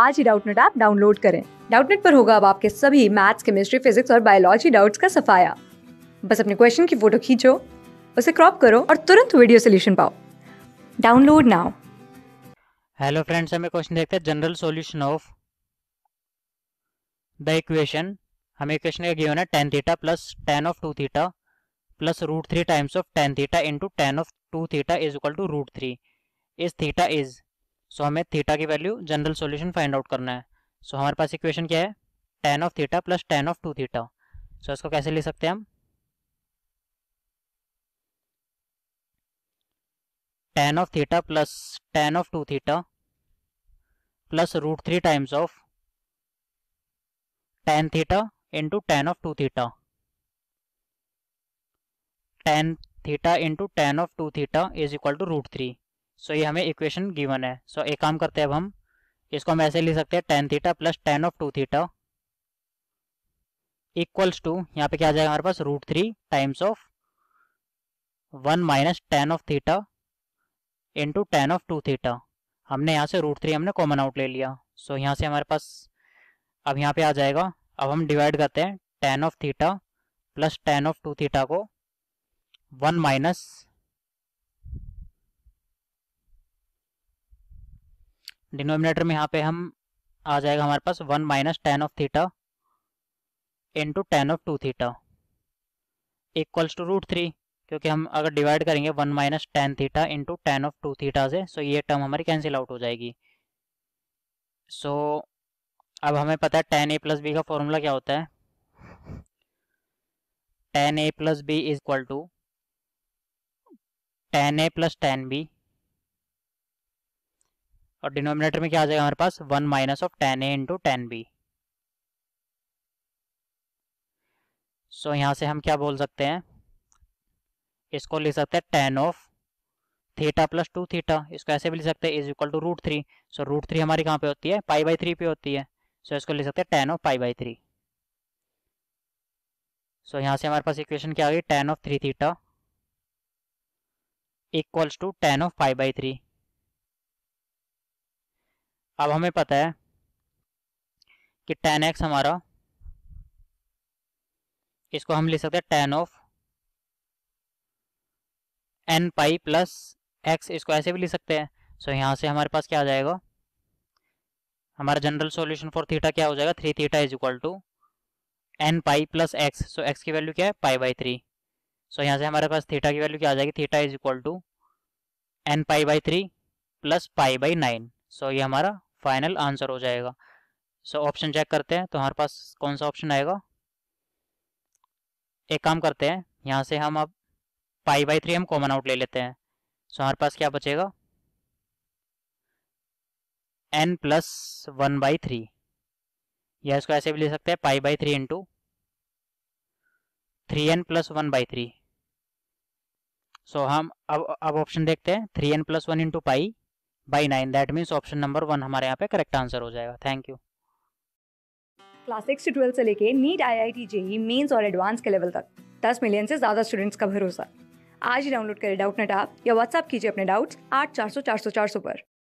आज ही Doubtnut app download करें डाउटनेट पर होगा अब आपके सभी मैथ्स केमिस्ट्री फिजिक्स और बायोलॉजी डाउट्स का सफाया बस अपने क्वेश्चन की फोटो खींचो उसे क्रॉप करो और तुरंत वीडियो सोल्यूशन पाओ डाउनलोड नाउ हेलो फ्रेंड्स हमें क्वेश्चन देखते हैं general solution of the equation हमें इक्वेशन का गिवन है tan theta plus tan of two theta plus root three times of tan theta into tan of two theta is equal to root three is theta is so हमें theta की value general solution find out करना है so हमारे पास equation क्या है ten of theta plus tan of two theta so इसको कैसे ले सकते हैं हम tan of theta plus tan of two theta plus root three times of tan theta into tan of two theta tan theta into tan of two theta is equal to root three so ये हमें equation given है सो एक काम करते हैं अब हम इसको हम ऐसे लिख सकते हैं tan theta plus tan of two theta equals to यहाँ पे क्या आ जाएगा हमारे पास root three times of one minus tan of theta into tan of two theta हमने यहाँ से रूट थ्री हमने कॉमन आउट ले लिया सो so, यहाँ से हमारे पास अब यहाँ पे आ जाएगा अब हम डिवाइड करते हैं tan of theta plus tan of two theta को वन माइनस डिनोमिनेटर में यहाँ पे हम आ जाएगा हमारे पास one minus tan of theta into tan of two theta equals to root three क्योंकि हम अगर डिवाइड करेंगे one minus tan theta into tan of two theta से सो ये टर्म हमारी कैंसिल आउट हो जाएगी सो so, अब हमें पता है टेन ए प्लस बी का फॉर्मूला क्या होता है tan A plus B is equal to tan A plus tan B और डिनोमिनेटर में क्या आ जाएगा हमारे पास one minus of tan A into tan B so यहां से हम क्या बोल सकते हैं इसको लिख सकते हैं tan of theta plus two theta इसको ऐसे भी लिख सकते हैं is equal to root three so root three हमारी कहाँ पे होती है पाई बाई थ्री पे होती है सो so, इसको लिख सकते हैं tan of pi by three so यहाँ से हमारे पास इक्वेशन क्या आ गई tan of three theta equals to tan of pi by three अब हमें पता है कि टेन एक्स हमारा इसको हम लिख सकते हैं tan of N pi plus X इसको ऐसे भी लिख सकते हैं सो यहाँ से हमारे पास क्या आ जाएगा हमारा जनरल सॉल्यूशन फॉर थीटा क्या हो जाएगा three theta is equal to N pi plus X so X की वैल्यू क्या है पाई बाई थ्री सो यहाँ से हमारे पास थीटा की वैल्यू क्या आ जाएगी theta is equal to N pi by three plus pi by nine so ये हमारा फाइनल आंसर हो जाएगा सो ऑप्शन चेक करते हैं तो हमारे पास कौन सा ऑप्शन आएगा एक काम करते हैं यहाँ से हम अब पाई बाई थ्री हम कॉमन आउट ले लेते हैं सो हमारे पास क्या बचेगा N plus one by three या इसको ऐसे भी ले सकते हैं pi by three into three N plus one by three so हम अब अब ऑप्शन देखते हैं three N plus one into pi by nine that means option number one हमारे यहाँ पे करेक्ट आंसर हो जाएगा थैंक यू क्लास सिक्स से ट्वेल्थ से लेके NEET I I T JEE mains और एडवांस के लेवल तक दस मिलियन से ज़्यादा स्टूडेंट्स का भरोसा आज ही डाउनलोड करें डाउट नेट आप या व्हाट्सअप कीजिए अपने डाउट्स आठ चार सौ चार सौ चार सौ पर